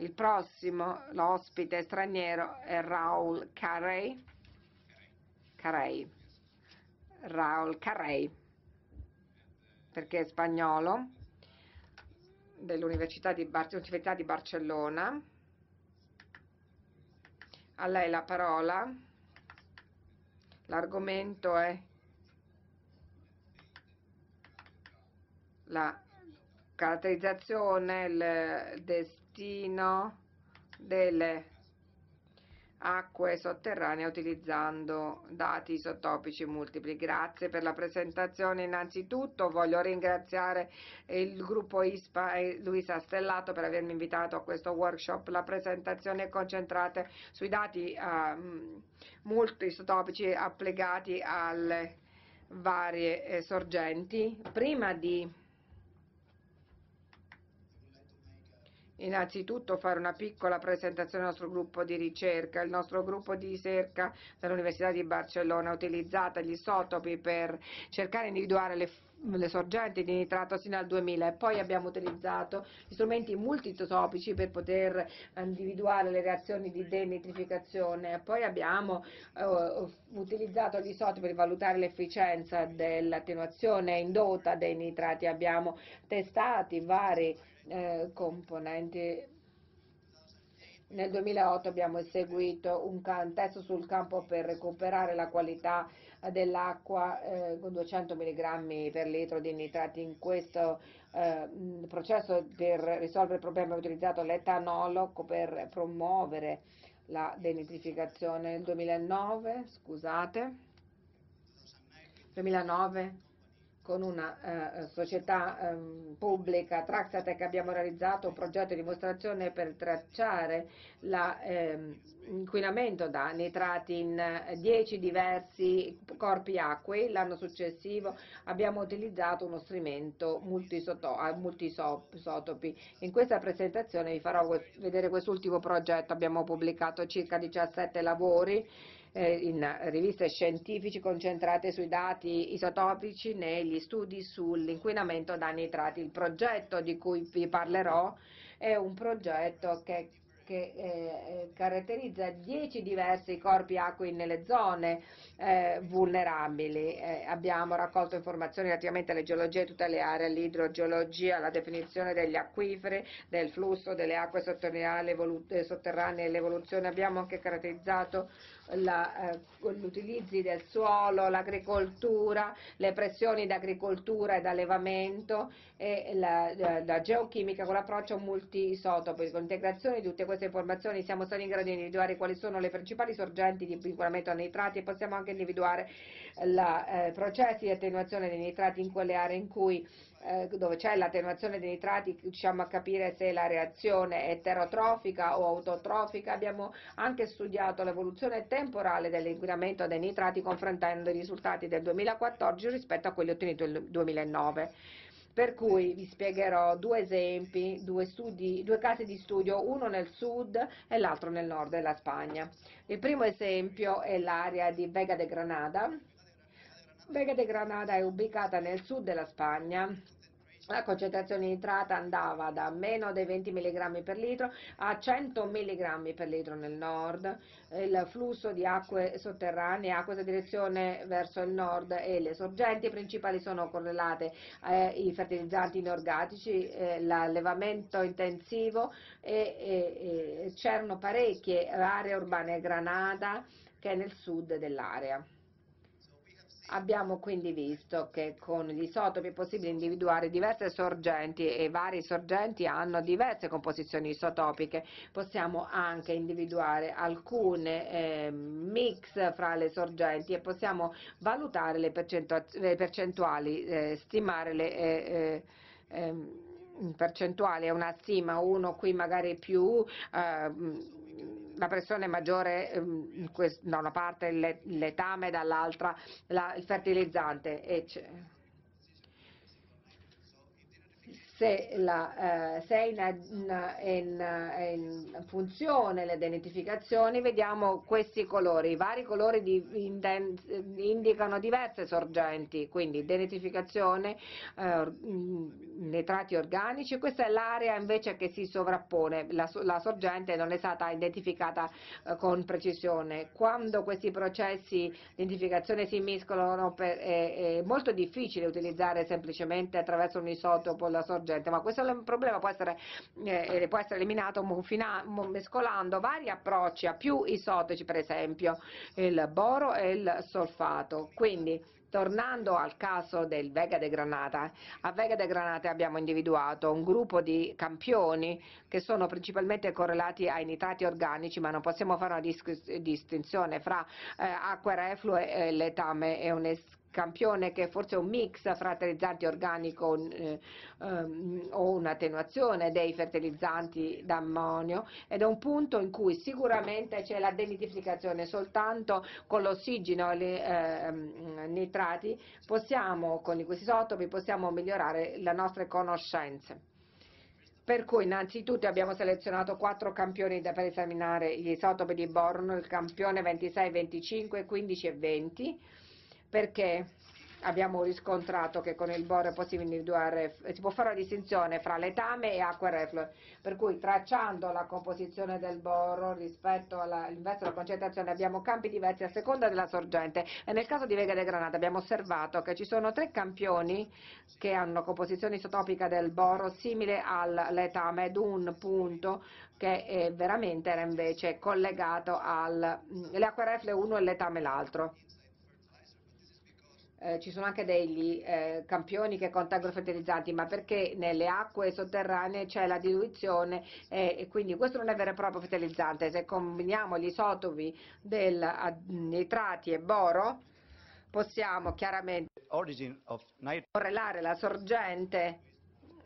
Il prossimo, l'ospite straniero, è Raul Carey. Carey. Raul Carey, perché è spagnolo, dell'Università di, Bar di Barcellona. A lei la parola. L'argomento è la caratterizzazione del, des, destino delle acque sotterranee utilizzando dati isotopici multipli. Grazie per la presentazione. Innanzitutto voglio ringraziare il gruppo ISPA e Luisa Stellato per avermi invitato a questo workshop. La presentazione è concentrata sui dati uh, ehm, multisotopici applicati alle varie eh, sorgenti. Prima di innanzitutto fare una piccola presentazione del nostro gruppo di ricerca. Il nostro gruppo di ricerca dell'Università di Barcellona ha utilizzato gli isotopi per cercare di individuare le le sorgenti di nitrato sino al 2000 e poi abbiamo utilizzato strumenti multisopici per poter individuare le reazioni di denitrificazione. Poi abbiamo uh, utilizzato gli isotopi per valutare l'efficienza dell'attenuazione indotta dei nitrati. Abbiamo testato vari eh, componenti. Nel 2008 abbiamo eseguito un test sul campo per recuperare la qualità dell'acqua eh, con 200 mg per litro di nitrati. In questo eh, processo per risolvere il problema è utilizzato l'etanolo per promuovere la denitrificazione. Nel 2009, scusate, 2009 con una eh, società eh, pubblica Traxatec abbiamo realizzato un progetto di dimostrazione per tracciare l'inquinamento ehm, eh, da nitrati in 10 eh, diversi corpi acquei. L'anno successivo abbiamo utilizzato uno strumento eh, multisotopi. In questa presentazione vi farò vedere quest'ultimo progetto. Abbiamo pubblicato circa 17 lavori eh, in riviste scientifici concentrate sui dati isotopici negli studi sull'inquinamento da nitrati. Il progetto di cui vi parlerò è un progetto che che eh, caratterizza 10 diversi corpi acquei nelle zone eh, vulnerabili. Eh, abbiamo raccolto informazioni relativamente alle geologie di tutte le aree, all'idrogeologia, alla definizione degli acquiferi, del flusso delle acque sotterranee eh, e l'evoluzione. Abbiamo anche caratterizzato eh, gli eh, utilizzi del suolo, l'agricoltura, le pressioni d'agricoltura ed allevamento e la, la geochimica con l'approccio multisotopo. Con l'integrazione di tutte queste informazioni siamo stati in grado di individuare quali sono le principali sorgenti di inquinamento a nitrati e possiamo anche individuare i eh, processi di attenuazione dei nitrati in quelle aree in cui eh, dove c'è l'attenuazione dei nitrati riusciamo a capire se la reazione è eterotrofica o autotrofica, abbiamo anche studiato l'evoluzione temporale dell'inquinamento dei nitrati confrontando i risultati del 2014 rispetto a quelli ottenuti nel 2009. Per cui vi spiegherò due esempi, due, studi, due, casi di studio, uno nel sud e l'altro nel nord della Spagna. Il primo esempio è l'area di Vega de Granada, Vega de Granada è ubicata nel sud della Spagna, la concentrazione di nitrata andava da meno dei 20 mg per litro a 100 mg per litro nel nord. Il flusso di acque sotterranee ha questa direzione verso il nord e le sorgenti principali sono correlate ai fertilizzanti inorganici, eh, l'allevamento intensivo e c'erano parecchie aree urbane a Granada che è nel sud dell'area. Abbiamo quindi visto che con gli isotopi è possibile individuare diverse sorgenti e varie sorgenti hanno diverse composizioni isotopiche. Possiamo anche individuare alcune eh, mix fra le sorgenti e possiamo valutare le, le percentuali, eh, stimare le eh, eh ehm, percentuali. È una stima, uno qui magari più ehm, la pressione maggiore ehm, da una parte letame, dall'altra la, il fertilizzante se, la, eh, se è in, in, in, in funzione l'identificazione, vediamo questi colori. I vari colori di, indicano diverse sorgenti, quindi identificazione, eh, mm, nei organici. Questa è l'area invece che si sovrappone, la, la sorgente non è stata identificata eh, con precisione. Quando questi processi di identificazione si miscolano per, è, è molto difficile utilizzare semplicemente attraverso un isotopo la sorgente sorgente, ma questo problema può essere, eh, eh può essere eliminato mescolando vari approcci a più isotici, per esempio il boro e il solfato. Quindi, tornando al caso del Vega de Granata, a Vega de Granata abbiamo individuato un gruppo di campioni che sono principalmente correlati ai nitrati organici, ma non possiamo fare una distinzione fra eh, acque reflue, e letame e un campione che forse un mix fra fertilizzante organico eh, um, o un'attenuazione dei fertilizzanti d'ammonio ed è un punto in cui sicuramente c'è la denitrificazione soltanto con l'ossigeno e i eh, nitrati possiamo con questi isotopi possiamo migliorare le nostre conoscenze per cui innanzitutto abbiamo selezionato quattro campioni da, per esaminare gli isotopi di Borno, il campione 26, 25, 15 e 20 perché abbiamo riscontrato che con il BOR è possibile individuare, eh, si può fare la distinzione fra letame e acqua e reflue, per cui tracciando la composizione del boro rispetto all'inverso della concentrazione abbiamo campi diversi a seconda della sorgente e nel caso di Vega de Granada abbiamo osservato che ci sono tre campioni che hanno composizione isotopica del boro simile all'etame ed un punto che eh, veramente era invece collegato al, mm, le acque reflue uno e il letame l'altro. Eh, ci sono anche degli eh, campioni che contengono fertilizzanti, ma perché nelle acque sotterranee c'è la diluizione eh, e quindi questo non è vero e proprio fertilizzante. Se combiniamo gli isotopi del nitrati e boro, possiamo chiaramente correlare la sorgente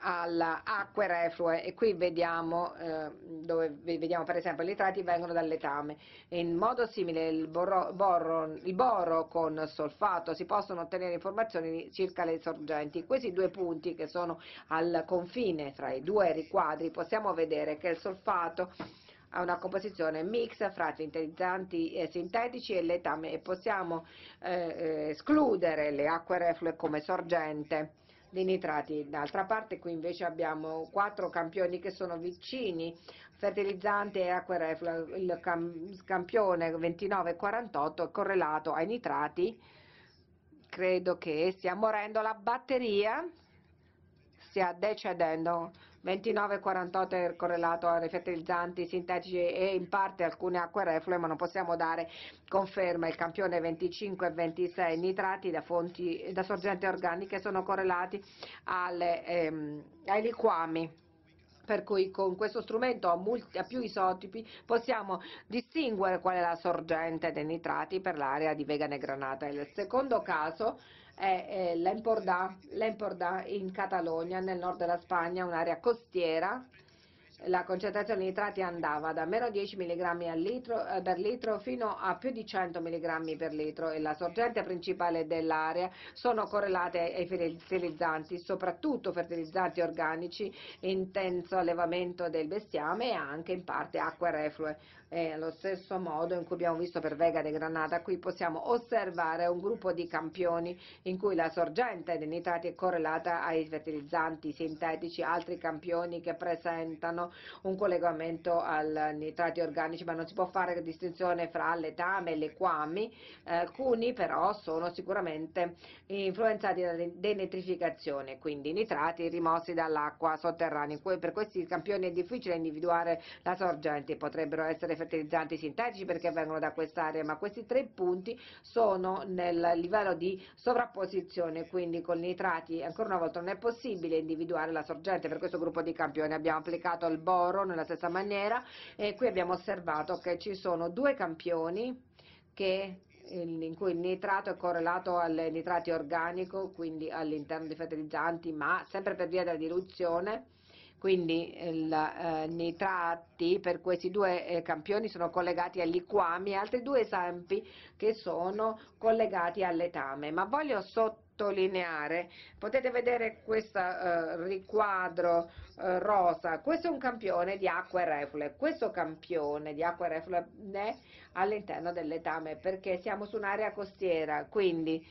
all'acqua acque reflue e qui vediamo, eh, dove vediamo per esempio i nitrati vengono dal letame. In modo simile il, boro, borro, il boro con solfato si possono ottenere informazioni circa le sorgenti. Questi due punti che sono al confine tra i due riquadri possiamo vedere che il solfato ha una composizione mix fra fertilizzanti sintetici e letame e possiamo eh, eh, escludere le acque reflue come sorgente dei nitrati. D'altra parte qui invece abbiamo quattro campioni che sono vicini, fertilizzante e acqua reflua. Il cam campione 2948 è correlato ai nitrati. Credo che stia morendo la batteria, stia decedendo. 29,48 è correlato a fertilizzanti sintetici e in parte alcune acque reflue, ma non possiamo dare conferma. Il campione 25 e 26 nitrati da, fonti, da sorgenti organiche sono correlati alle, ehm, ai liquami per cui con questo strumento a, multi, a, più isotipi possiamo distinguere qual è la sorgente dei nitrati per l'area di Vegane Granata. Il secondo caso è l'Empordà in Catalogna, nel nord della Spagna, un'area costiera la concentrazione di nitrati andava da meno 10 mg litro, eh, per litro fino a più di 100 mg per litro e la sorgente principale dell'area sono correlate ai fertilizzanti, soprattutto fertilizzanti organici, intenso allevamento del bestiame e anche in parte acque reflue. E allo stesso modo in cui abbiamo visto per Vega de Granata, qui possiamo osservare un gruppo di campioni in cui la sorgente dei nitrati è correlata ai fertilizzanti sintetici, altri campioni che presentano un collegamento ai nitrati organici, ma non si può fare distinzione fra letame e le quami, eh, alcuni però sono sicuramente influenzati dalla denitrificazione, quindi nitrati rimossi dall'acqua sotterranea. Per questi campioni è difficile individuare la sorgente, potrebbero essere fertilizzanti sintetici perché vengono da quest'area, ma questi tre punti sono nel livello di sovrapposizione, quindi con nitrati ancora una volta non è possibile individuare la sorgente per questo gruppo di campioni. Abbiamo applicato il del boro nella stessa maniera e qui abbiamo osservato che ci sono due campioni che in cui il nitrato è correlato al nitrato organico, quindi all'interno dei fertilizzanti, ma sempre per via della diluzione. Quindi i eh, nitrati per questi due eh, campioni sono collegati agli liquami e altri due esempi che sono collegati all'etame. Ma voglio sottolineare sottolineare, potete vedere questo eh, riquadro eh, rosa, questo è un campione di acqua e reflue, questo campione di acqua e reflue è all'interno dell'etame perché siamo su un'area costiera, quindi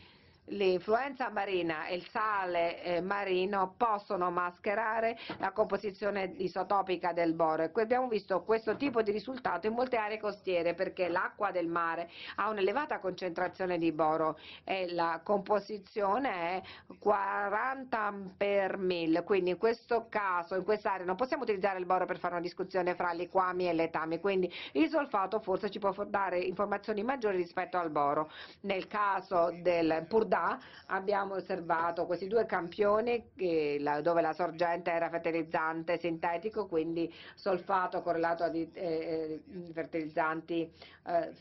L'influenza marina e il sale eh, marino possono mascherare la composizione isotopica del boro e abbiamo visto questo tipo di risultato in molte aree costiere perché l'acqua del mare ha un'elevata concentrazione di boro e la composizione è 40 per 1000, quindi in questo caso, in quest'area non possiamo utilizzare il boro per fare una discussione fra liquami e letami, quindi il solfato forse ci può dare informazioni maggiori rispetto al boro. Nel caso del pur città abbiamo osservato questi due campioni che, la, dove la sorgente era fertilizzante sintetico, quindi solfato correlato a di, eh, eh fertilizzanti eh,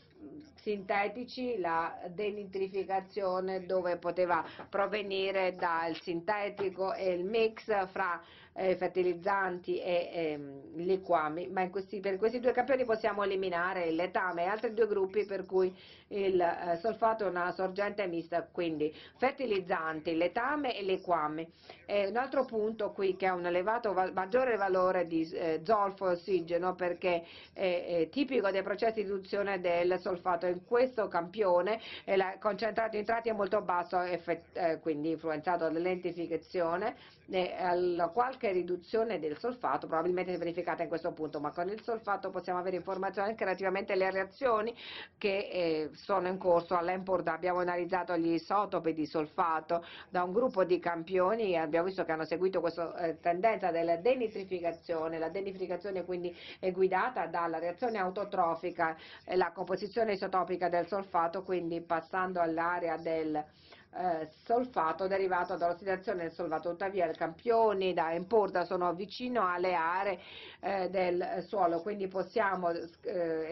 sintetici, la denitrificazione dove poteva provenire dal sintetico e il mix fra eh, fertilizzanti e eh, liquami, ma questi, per questi due campioni possiamo eliminare letame e altri due gruppi per cui il eh, solfato è una sorgente mista, quindi fertilizzanti, letame e liquami. E un altro punto qui che ha un elevato, maggiore valore di eh, zolfo e ossigeno perché è, è, tipico dei processi di riduzione del solfato, in questo campione il eh, concentrato in tratti è molto basso, effett- eh, quindi influenzato dall'identificazione, eh, qualche qualche riduzione del solfato, probabilmente si è verificata in questo punto, ma con il solfato possiamo avere informazioni anche relativamente alle reazioni che eh, sono in corso all'Emport. Abbiamo analizzato gli isotopi di solfato da un gruppo di campioni, e abbiamo visto che hanno seguito questa eh, tendenza della denitrificazione, la denitrificazione quindi è guidata dalla reazione autotrofica, eh, la composizione isotopica del solfato, quindi passando all'area del eh, solfato derivato dall'ossidazione del solfato, Tuttavia i campioni da importa sono vicino alle aree eh, del suolo, quindi possiamo eh,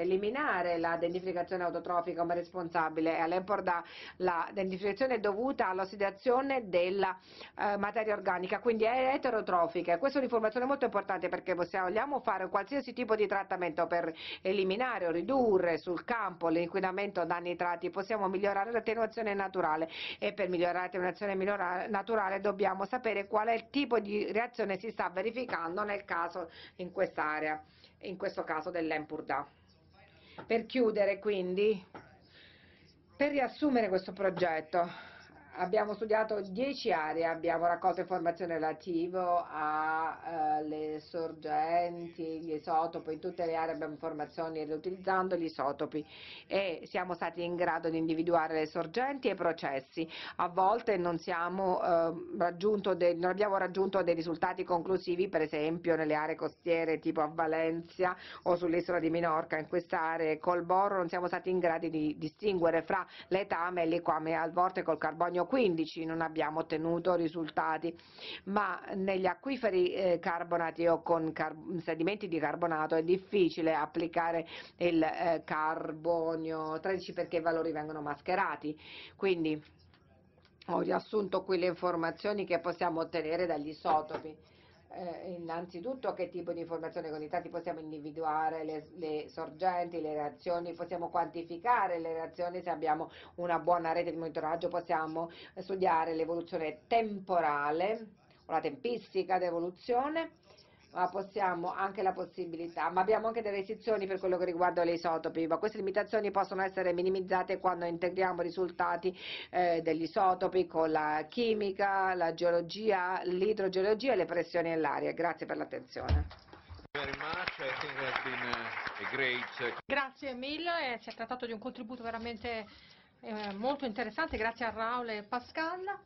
eliminare la denificazione autotrofica come responsabile e all'emporda la denificazione dovuta all'ossidazione della eh, materia organica, quindi è eterotrofica. Questa è un'informazione molto importante perché possiamo, vogliamo fare qualsiasi tipo di trattamento per eliminare o ridurre sul campo l'inquinamento da nitrati, possiamo migliorare l'attenuazione naturale e per migliorare la un'azione naturale dobbiamo sapere qual è il tipo di reazione si sta verificando nel caso in quest'area, in questo caso dell'Empurda. Per chiudere quindi, per riassumere questo progetto, abbiamo studiato 10 aree, abbiamo raccolto informazioni relative alle eh, sorgenti, gli isotopi, in tutte le aree abbiamo informazioni riutilizzando gli isotopi e siamo stati in grado di individuare le sorgenti e i processi. A volte non, siamo, eh, dei, non abbiamo raggiunto dei risultati conclusivi, per esempio nelle aree costiere tipo a Valencia o sull'isola di Minorca, in queste aree col borro non siamo stati in grado di distinguere fra l'etame e l'equame, a volte col carbonio 15 non abbiamo ottenuto risultati, ma negli acquiferi eh, carbonati o con car sedimenti di carbonato è difficile applicare il eh, carbonio 13 perché i valori vengono mascherati. Quindi ho riassunto qui le informazioni che possiamo ottenere dagli isotopi eh, innanzitutto che tipo di informazioni con i dati possiamo individuare le, le, sorgenti, le reazioni, possiamo quantificare le reazioni, se abbiamo una buona rete di monitoraggio possiamo studiare l'evoluzione temporale o la tempistica d'evoluzione ma ah, possiamo anche la possibilità, ma abbiamo anche delle restrizioni per quello che riguarda gli isotopi, ma queste limitazioni possono essere minimizzate quando integriamo i risultati eh, degli isotopi con la chimica, la geologia, l'idrogeologia e le pressioni nell'aria. Grazie per l'attenzione. Uh, uh, grazie mille, eh, si è trattato di un contributo veramente eh, molto interessante, grazie a Raul e Pascal.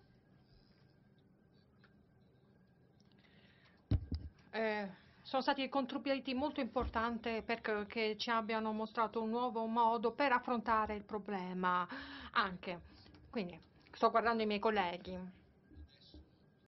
Eh, sono stati dei contributi molto importanti perché ci abbiano mostrato un nuovo modo per affrontare il problema anche. Quindi sto guardando i miei colleghi.